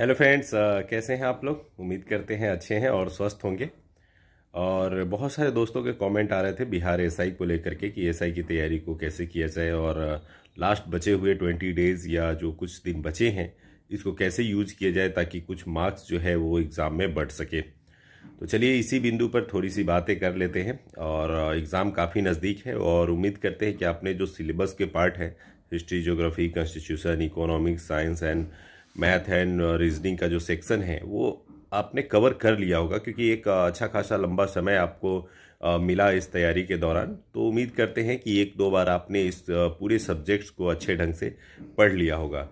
hello friends uh, कैसे हैं आप लोग उम्मीद करते हैं अच्छे हैं और स्वस्थ होंगे और बहुत सारे दोस्तों के कमेंट आ रहे थे बिहार एसआई को लेकर के कि एसआई की तैयारी को कैसे किया जाए और लास्ट uh, बचे हुए ट्वेंटी डेज़ या जो कुछ दिन बचे हैं इसको कैसे यूज किया जाए ताकि कुछ मार्क्स जो है वो एग्ज़ाम में बढ़ सके तो चलिए इसी बिंदु पर थोड़ी सी बातें कर लेते हैं और एग्ज़ाम uh, काफ़ी नज़दीक है और उम्मीद करते हैं कि आपने जो सिलेबस के पार्ट हैं history geography constitution economics science and math and reasoning का जो सेक्शन है वो आपने कवर कर लिया होगा क्योंकि एक uh, अच्छा खासा लंबा समय आपको uh, मिला इस तैयारी के दौरान तो उम्मीद करते हैं कि एक दो बार आपने इस uh, पूरे सब्जेक्ट्स को अच्छे ढंग से पढ़ लिया होगा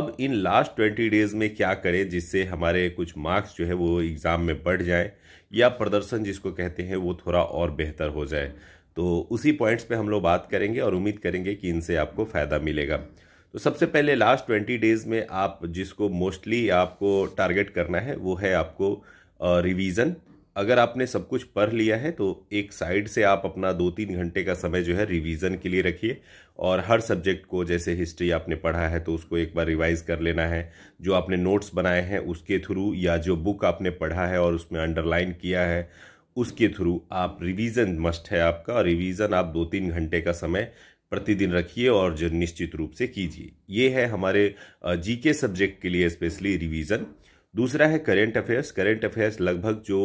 अब इन लास्ट ट्वेंटी डेज़ में क्या करें जिससे हमारे कुछ मार्क्स जो है वो एग्ज़ाम में बढ़ जाए या प्रदर्शन जिसको कहते हैं वो थोड़ा और बेहतर हो जाए तो उसी पॉइंट्स पे हम लोग बात करेंगे और उम्मीद करेंगे कि इनसे आपको फ़ायदा मिलेगा तो सबसे पहले लास्ट ट्वेंटी डेज़ में आप जिसको मोस्टली आपको टारगेट करना है वो है आपको रिवीज़न अगर आपने सब कुछ पढ़ लिया है तो एक साइड से आप अपना दो तीन घंटे का समय जो है रिवीजन के लिए रखिए और हर सब्जेक्ट को जैसे हिस्ट्री आपने पढ़ा है तो उसको एक बार रिवाइज कर लेना है जो आपने नोट्स बनाए हैं उसके थ्रू या जो बुक आपने पढ़ा है और उसमें अंडरलाइन किया है उसके थ्रू आप रिवीजन मस्ट है आपका और रिवीजन आप दो तीन घंटे का समय प्रतिदिन रखिए और जो निश्चित रूप से कीजिए ये है हमारे जीके सब्जेक्ट के लिए स्पेशली रिवीजन दूसरा है करेंट अफेयर्स करेंट अफेयर्स लगभग जो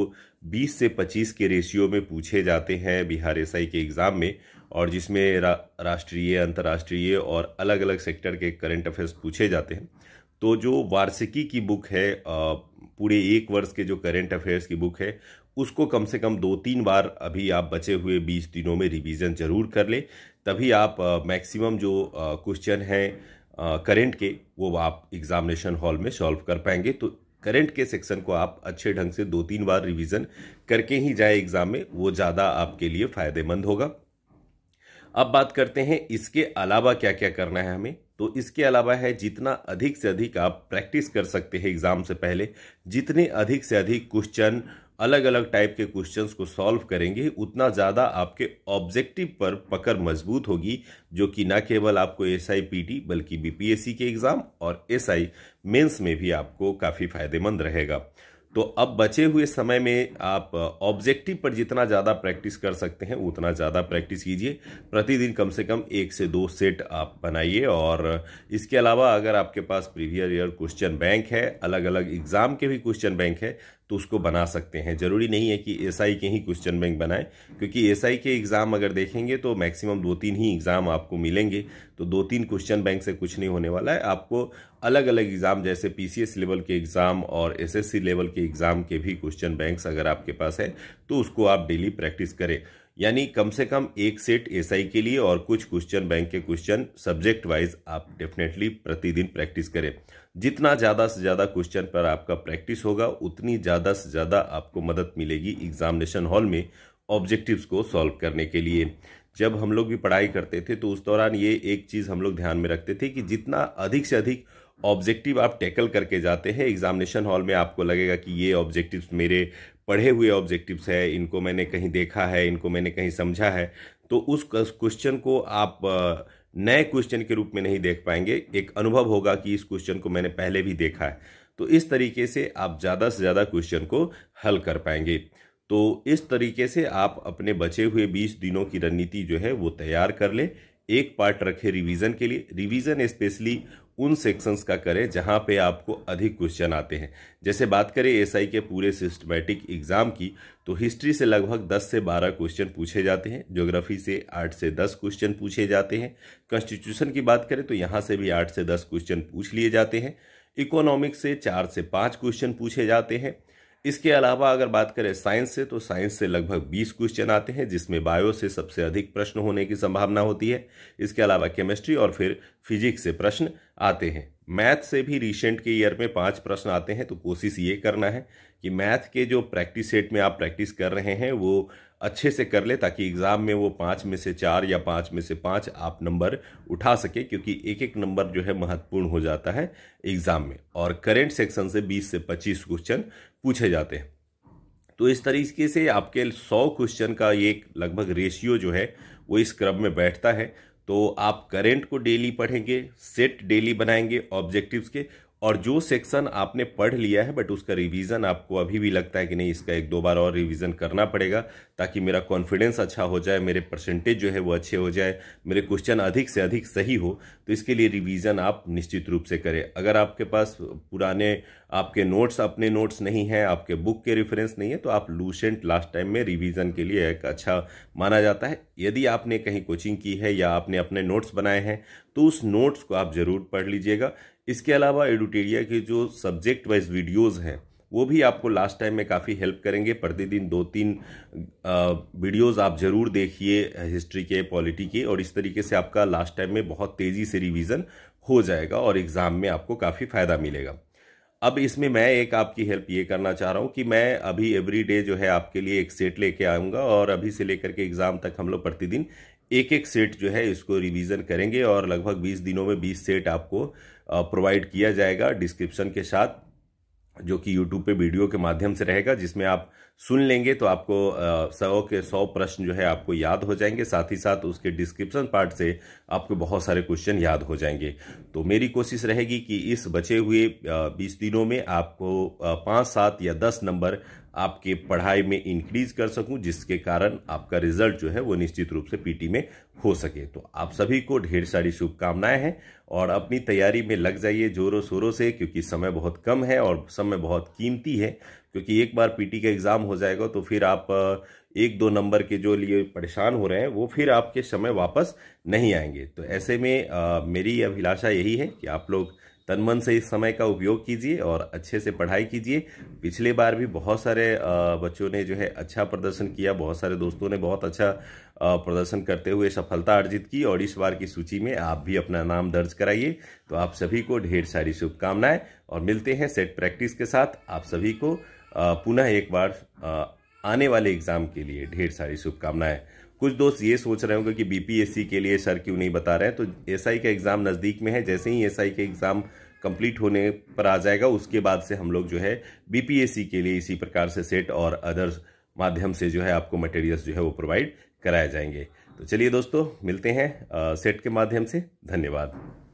20 से 25 के रेशियो में पूछे जाते हैं बिहार एस के एग्ज़ाम में और जिसमें रा, राष्ट्रीय अंतर्राष्ट्रीय और अलग अलग सेक्टर के करेंट अफेयर्स पूछे जाते हैं तो जो वार्षिकी की बुक है पूरे एक वर्ष के जो करेंट अफेयर्स की बुक है उसको कम से कम दो तीन बार अभी आप बचे हुए बीस दिनों में रिवीजन ज़रूर कर लें तभी आप मैक्सिमम जो क्वेश्चन हैं करेंट के वो आप एग्ज़ामिनेशन हॉल में सॉल्व कर पाएंगे तो करेंट के सेक्शन को आप अच्छे ढंग से दो तीन बार रिवीजन करके ही जाए एग्ज़ाम में वो ज़्यादा आपके लिए फ़ायदेमंद होगा अब बात करते हैं इसके अलावा क्या क्या करना है हमें तो इसके अलावा है जितना अधिक से अधिक आप प्रैक्टिस कर सकते हैं एग्ज़ाम से पहले जितने अधिक से अधिक क्वेश्चन अलग अलग टाइप के क्वेश्चंस को सॉल्व करेंगे उतना ज़्यादा आपके ऑब्जेक्टिव पर पकड़ मजबूत होगी जो कि ना केवल आपको एस आई पी टी बल्कि बी पी एस सी के एग्ज़ाम और एस आई मेन्स में भी आपको काफ़ी फायदेमंद रहेगा तो अब बचे हुए समय में आप ऑब्जेक्टिव uh, पर जितना ज़्यादा प्रैक्टिस कर सकते हैं उतना ज़्यादा प्रैक्टिस कीजिए प्रतिदिन कम से कम एक से दो सेट आप बनाइए और इसके अलावा अगर आपके पास प्रीवियर ईयर क्वेश्चन बैंक है अलग अलग एग्ज़ाम के भी क्वेश्चन बैंक है तो उसको बना सकते हैं ज़रूरी नहीं है कि एसआई के ही क्वेश्चन बैंक बनाएं क्योंकि एसआई के एग्ज़ाम अगर देखेंगे तो मैक्सिमम दो तीन ही एग्ज़ाम आपको मिलेंगे तो दो तीन क्वेश्चन बैंक से कुछ नहीं होने वाला है आपको अलग अलग एग्ज़ाम जैसे पीसीएस लेवल के एग्ज़ाम और एसएससी लेवल के एग्ज़ाम के भी क्वेश्चन बैंक्स अगर आपके पास है तो उसको आप डेली प्रैक्टिस करें यानी कम से कम एक सेट एसआई के लिए और कुछ क्वेश्चन बैंक के क्वेश्चन सब्जेक्ट वाइज आप डेफिनेटली प्रतिदिन प्रैक्टिस करें जितना ज़्यादा से ज़्यादा क्वेश्चन पर आपका प्रैक्टिस होगा उतनी ज़्यादा से ज़्यादा आपको मदद मिलेगी एग्जामिनेशन हॉल में ऑब्जेक्टिव्स को सॉल्व करने के लिए जब हम लोग भी पढ़ाई करते थे तो उस दौरान ये एक चीज़ हम लोग ध्यान में रखते थे कि जितना अधिक से अधिक ऑब्जेक्टिव आप टैकल करके जाते हैं एग्जामिनेशन हॉल में आपको लगेगा कि ये ऑब्जेक्टिव मेरे पढ़े हुए ऑब्जेक्टिव्स है इनको मैंने कहीं देखा है इनको मैंने कहीं समझा है तो उस क्वेश्चन को आप नए क्वेश्चन के रूप में नहीं देख पाएंगे एक अनुभव होगा कि इस क्वेश्चन को मैंने पहले भी देखा है तो इस तरीके से आप ज़्यादा से ज़्यादा क्वेश्चन को हल कर पाएंगे तो इस तरीके से आप अपने बचे हुए बीस दिनों की रणनीति जो है वो तैयार कर लें एक पार्ट रखें रिवीजन के लिए रिवीजन स्पेशली उन सेक्शंस का करें जहां पे आपको अधिक क्वेश्चन आते हैं जैसे बात करें एसआई के पूरे सिस्टमेटिक एग्जाम की तो हिस्ट्री से लगभग 10 से 12 क्वेश्चन पूछे जाते हैं ज्योग्राफी से 8 से 10 क्वेश्चन पूछे जाते हैं कॉन्स्टिट्यूशन की बात करें तो यहाँ से भी 8 से 10 क्वेश्चन पूछ लिए जाते हैं इकोनॉमिक्स से चार से पाँच क्वेश्चन पूछे जाते हैं इसके अलावा अगर बात करें साइंस से तो साइंस से लगभग 20 क्वेश्चन आते हैं जिसमें बायो से सबसे अधिक प्रश्न होने की संभावना होती है इसके अलावा केमिस्ट्री और फिर फिजिक्स से प्रश्न आते हैं मैथ से भी रिसेंट के ईयर में पांच प्रश्न आते हैं तो कोशिश ये करना है कि मैथ के जो प्रैक्टिस सेट में आप प्रैक्टिस कर रहे हैं वो अच्छे से कर ले ताकि एग्ज़ाम में वो पाँच में से चार या पाँच में से पाँच आप नंबर उठा सके क्योंकि एक एक नंबर जो है महत्वपूर्ण हो जाता है एग्ज़ाम में और करेंट सेक्शन से बीस से पच्चीस क्वेश्चन पूछे जाते हैं तो इस तरीके से आपके सौ क्वेश्चन का एक लगभग रेशियो जो है वो इस क्रम में बैठता है तो आप करेंट को डेली पढ़ेंगे सेट डेली बनाएंगे ऑब्जेक्टिव्स के और जो सेक्शन आपने पढ़ लिया है बट उसका रिवीजन आपको अभी भी लगता है कि नहीं इसका एक दो बार और रिवीजन करना पड़ेगा ताकि मेरा कॉन्फिडेंस अच्छा हो जाए मेरे परसेंटेज जो है वो अच्छे हो जाए मेरे क्वेश्चन अधिक से अधिक सही हो तो इसके लिए रिवीजन आप निश्चित रूप से करें अगर आपके पास पुराने आपके नोट्स अपने नोट्स नहीं हैं आपके बुक के रेफरेंस नहीं है तो आप लूसेंट लास्ट टाइम में रिविज़न के लिए एक अच्छा माना जाता है यदि आपने कहीं कोचिंग की है या आपने अपने नोट्स बनाए हैं तो उस नोट्स को आप ज़रूर पढ़ लीजिएगा इसके अलावा एडुटेरिया के जो सब्जेक्ट वाइज वीडियोज़ हैं वो भी आपको लास्ट टाइम में काफ़ी हेल्प करेंगे प्रतिदिन दो तीन वीडियोस आप ज़रूर देखिए हिस्ट्री के पॉलिटी के और इस तरीके से आपका लास्ट टाइम में बहुत तेज़ी से रिवीजन हो जाएगा और एग्ज़ाम में आपको काफ़ी फ़ायदा मिलेगा अब इसमें मैं एक आपकी हेल्प ये करना चाह रहा हूँ कि मैं अभी एवरी डे जो है आपके लिए एक सेट लेके आऊँगा और अभी से लेकर के एग्ज़ाम तक हम लोग प्रतिदिन एक एक सेट जो है इसको रिवीजन करेंगे और लगभग 20 दिनों में 20 सेट आपको प्रोवाइड किया जाएगा डिस्क्रिप्शन के साथ जो कि यूट्यूब पे वीडियो के माध्यम से रहेगा जिसमें आप सुन लेंगे तो आपको सौ के सौ प्रश्न जो है आपको याद हो जाएंगे साथ ही साथ उसके डिस्क्रिप्शन पार्ट से आपको बहुत सारे क्वेश्चन याद हो जाएंगे तो मेरी कोशिश रहेगी कि इस बचे हुए बीस दिनों में आपको पाँच सात या दस नंबर आपके पढ़ाई में इंक्रीज कर सकूं जिसके कारण आपका रिजल्ट जो है वो निश्चित रूप से पीटी में हो सके तो आप सभी को ढेर सारी शुभकामनाएं हैं और अपनी तैयारी में लग जाइए जोरों शोरों से क्योंकि समय बहुत कम है और समय बहुत कीमती है क्योंकि एक बार पीटी का एग्ज़ाम हो जाएगा तो फिर आप एक दो नंबर के जो लिए परेशान हो रहे हैं वो फिर आपके समय वापस नहीं आएंगे तो ऐसे में आ, मेरी अभिलाषा यही है कि आप लोग तन मन से इस समय का उपयोग कीजिए और अच्छे से पढ़ाई कीजिए पिछले बार भी बहुत सारे बच्चों ने जो है अच्छा प्रदर्शन किया बहुत सारे दोस्तों ने बहुत अच्छा प्रदर्शन करते हुए सफलता अर्जित की और इस बार की सूची में आप भी अपना नाम दर्ज कराइए तो आप सभी को ढेर सारी शुभकामनाएं और मिलते हैं सेट प्रैक्टिस के साथ आप सभी को पुनः एक बार आने वाले एग्जाम के लिए ढेर सारी शुभकामनाएं कुछ दोस्त ये सोच रहे होंगे कि बीपीएससी के लिए सर क्यों नहीं बता रहे हैं तो एसआई का एग्ज़ाम नज़दीक में है जैसे ही एसआई का एग्ज़ाम कंप्लीट होने पर आ जाएगा उसके बाद से हम लोग जो है बीपीएससी के लिए इसी प्रकार से सेट और अदर्स माध्यम से जो है आपको मटेरियल्स जो है वो प्रोवाइड कराए जाएंगे तो चलिए दोस्तों मिलते हैं आ, सेट के माध्यम से धन्यवाद